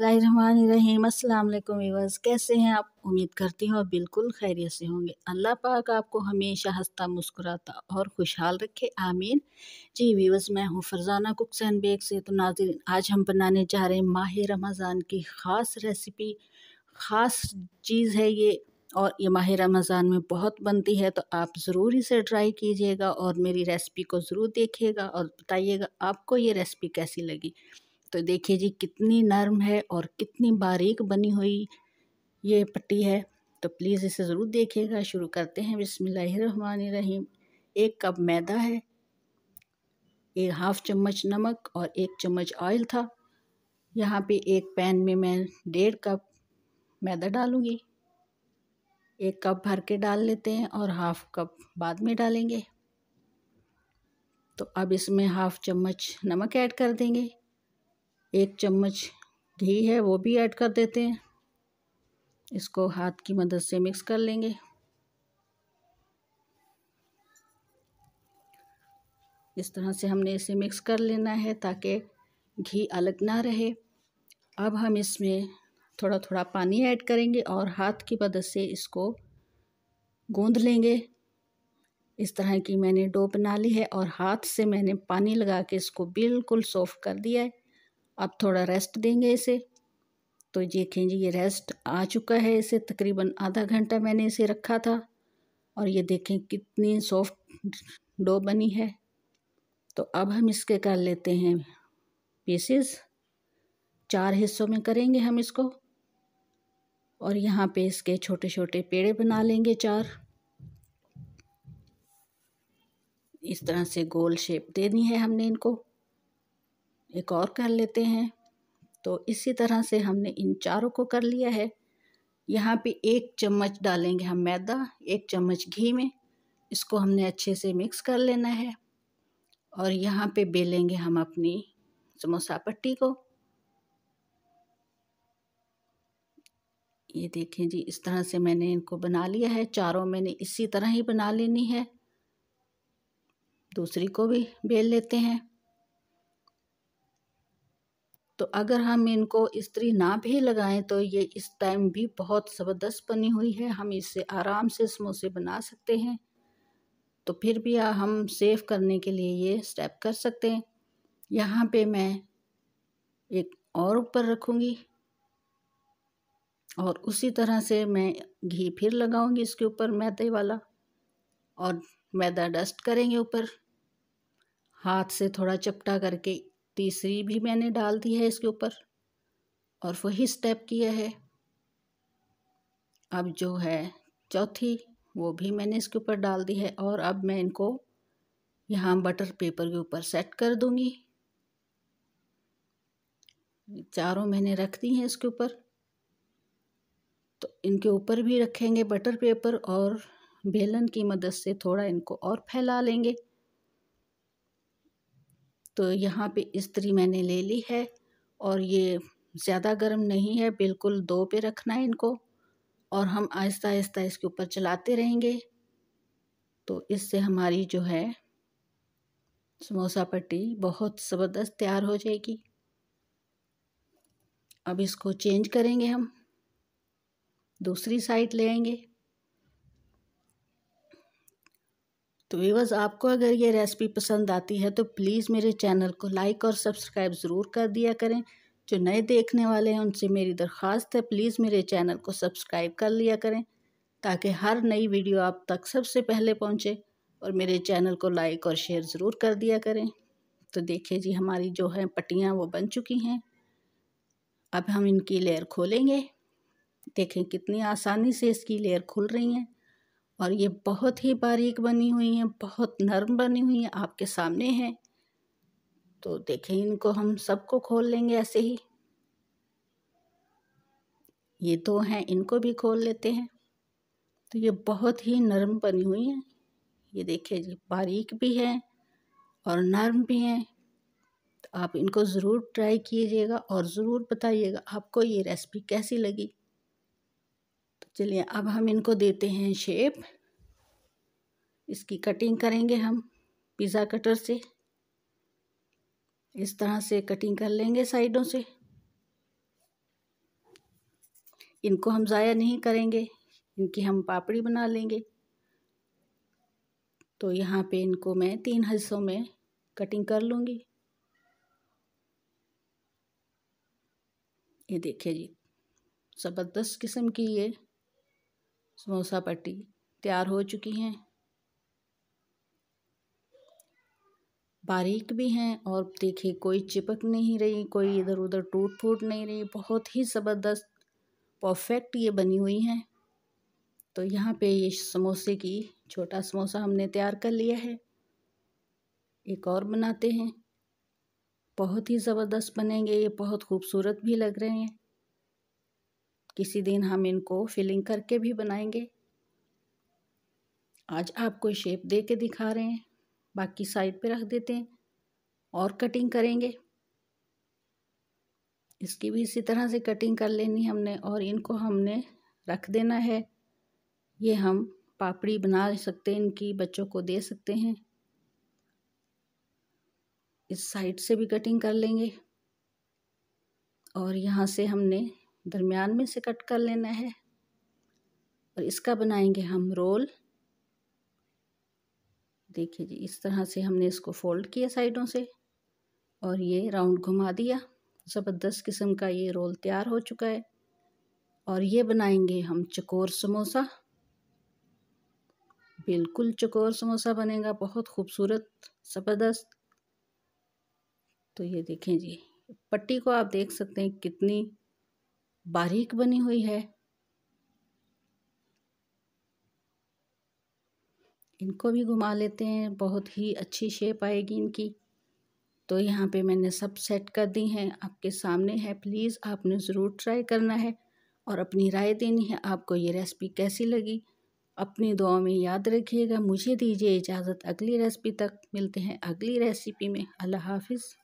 रहीम अस्सलाम वालेकुम वीवर्स कैसे हैं आप उम्मीद करती हूँ बिल्कुल खैरियत से होंगे अल्लाह पाक आपको हमेशा हंसता मुस्कुराता और खुशहाल रखे आमीन जी वीवर्स मैं हूँ फरजाना कुकसैन बेग से तो नाजिन आज हम बनाने जा रहे हैं माह रमज़ान की ख़ास रेसिपी ख़ास चीज़ है ये और ये माह रमज़ान में बहुत बनती है तो आप ज़रूर इसे ट्राई कीजिएगा और मेरी रेसिपी को ज़रूर देखिएगा और बताइएगा आपको ये रेसिपी कैसी लगी तो देखिए जी कितनी नरम है और कितनी बारीक बनी हुई ये पट्टी है तो प्लीज़ इसे ज़रूर देखिएगा शुरू करते हैं बिसमीम एक कप मैदा है एक हाफ़ चम्मच नमक और एक चम्मच ऑयल था यहाँ पे एक पैन में मैं डेढ़ कप मैदा डालूँगी एक कप भर के डाल लेते हैं और हाफ़ कप बाद में डालेंगे तो अब इसमें हाफ़ चम्मच नमक ऐड कर देंगे एक चम्मच घी है वो भी ऐड कर देते हैं इसको हाथ की मदद से मिक्स कर लेंगे इस तरह से हमने इसे मिक्स कर लेना है ताकि घी अलग ना रहे अब हम इसमें थोड़ा थोड़ा पानी ऐड करेंगे और हाथ की मदद से इसको गूँद लेंगे इस तरह की मैंने डो बना ली है और हाथ से मैंने पानी लगा के इसको बिल्कुल सॉफ्ट कर दिया है अब थोड़ा रेस्ट देंगे इसे तो देखें जी ये रेस्ट आ चुका है इसे तकरीबन आधा घंटा मैंने इसे रखा था और ये देखें कितनी सॉफ्ट डो बनी है तो अब हम इसके कर लेते हैं पीसेस चार हिस्सों में करेंगे हम इसको और यहाँ पे इसके छोटे छोटे पेड़े बना लेंगे चार इस तरह से गोल शेप देनी है हमने इनको एक और कर लेते हैं तो इसी तरह से हमने इन चारों को कर लिया है यहाँ पे एक चम्मच डालेंगे हम मैदा एक चम्मच घी में इसको हमने अच्छे से मिक्स कर लेना है और यहाँ पे बेलेंगे हम अपनी समोसा पट्टी को ये देखें जी इस तरह से मैंने इनको बना लिया है चारों मैंने इसी तरह ही बना लेनी है दूसरी को भी बेल लेते हैं तो अगर हम इनको इस्त्री ना भी लगाएं तो ये इस टाइम भी बहुत ज़बरदस्त बनी हुई है हम इसे आराम से समोसे बना सकते हैं तो फिर भी हम सेव करने के लिए ये स्टेप कर सकते हैं यहाँ पे मैं एक और ऊपर रखूँगी और उसी तरह से मैं घी फिर लगाऊँगी इसके ऊपर मैदे वाला और मैदा डस्ट करेंगे ऊपर हाथ से थोड़ा चपटा करके तीसरी भी मैंने डाल दी है इसके ऊपर और वही स्टेप किया है अब जो है चौथी वो भी मैंने इसके ऊपर डाल दी है और अब मैं इनको यहाँ बटर पेपर के ऊपर सेट कर दूँगी चारों मैंने रख दी हैं इसके ऊपर तो इनके ऊपर भी रखेंगे बटर पेपर और बेलन की मदद से थोड़ा इनको और फैला लेंगे तो यहाँ पे इस्त्री मैंने ले ली है और ये ज़्यादा गर्म नहीं है बिल्कुल दो पे रखना है इनको और हम आहिस्ता आहिस्ता इसके ऊपर चलाते रहेंगे तो इससे हमारी जो है समोसा पट्टी बहुत ज़बरदस्त तैयार हो जाएगी अब इसको चेंज करेंगे हम दूसरी साइड ले आएंगे तो वीवर्स आपको अगर ये रेसिपी पसंद आती है तो प्लीज़ मेरे चैनल को लाइक और सब्सक्राइब ज़रूर कर दिया करें जो नए देखने वाले हैं उनसे मेरी दरख्वास्त है प्लीज़ मेरे चैनल को सब्सक्राइब कर लिया करें ताकि हर नई वीडियो आप तक सबसे पहले पहुंचे और मेरे चैनल को लाइक और शेयर ज़रूर कर दिया करें तो देखिए जी हमारी जो है पट्टियाँ वो बन चुकी हैं अब हम इनकी लेयर खोलेंगे देखें कितनी आसानी से इसकी लेयर खुल रही हैं और ये बहुत ही बारीक बनी हुई हैं बहुत नरम बनी हुई हैं आपके सामने हैं तो देखें इनको हम सबको खोल लेंगे ऐसे ही ये दो तो हैं इनको भी खोल लेते हैं तो ये बहुत ही नरम बनी हुई हैं ये देखिए जी बारीक भी हैं और नरम भी हैं तो आप इनको ज़रूर ट्राई कीजिएगा और ज़रूर बताइएगा आपको ये रेसिपी कैसी लगी चलिए अब हम इनको देते हैं शेप इसकी कटिंग करेंगे हम पिज़्ज़ा कटर से इस तरह से कटिंग कर लेंगे साइडों से इनको हम ज़ाया नहीं करेंगे इनकी हम पापड़ी बना लेंगे तो यहाँ पे इनको मैं तीन हिस्सों में कटिंग कर लूँगी ये देखिए जी ज़बरदस्त किस्म की ये समोसा पट्टी तैयार हो चुकी हैं बारीक भी हैं और देखिए कोई चिपक नहीं रही कोई इधर उधर टूट फूट नहीं रही बहुत ही ज़बरदस्त परफेक्ट ये बनी हुई हैं तो यहाँ पे ये समोसे की छोटा समोसा हमने तैयार कर लिया है एक और बनाते हैं बहुत ही ज़बरदस्त बनेंगे ये बहुत खूबसूरत भी लग रहे हैं किसी दिन हम इनको फिलिंग करके भी बनाएंगे आज आपको शेप दे के दिखा रहे हैं बाकी साइड पे रख देते हैं और कटिंग करेंगे इसकी भी इसी तरह से कटिंग कर लेनी हमने और इनको हमने रख देना है ये हम पापड़ी बना सकते हैं इनकी बच्चों को दे सकते हैं इस साइड से भी कटिंग कर लेंगे और यहाँ से हमने दरमियान में से कट कर लेना है और इसका बनाएंगे हम रोल देखिए जी इस तरह से हमने इसको फोल्ड किया साइडों से और ये राउंड घुमा दिया ज़बरदस्त किस्म का ये रोल तैयार हो चुका है और ये बनाएंगे हम चकोर समोसा बिल्कुल चकोर समोसा बनेगा बहुत खूबसूरत ज़बरदस्त तो ये देखें जी पट्टी को आप देख सकते हैं कितनी बारीक बनी हुई है इनको भी घुमा लेते हैं बहुत ही अच्छी शेप आएगी इनकी तो यहाँ पे मैंने सब सेट कर दी हैं आपके सामने है प्लीज़ आपने ज़रूर ट्राई करना है और अपनी राय देनी है आपको ये रेसिपी कैसी लगी अपनी दुआ में याद रखिएगा मुझे दीजिए इजाज़त अगली रेसिपी तक मिलते हैं अगली रेसिपी में अल्लाह हाफिज़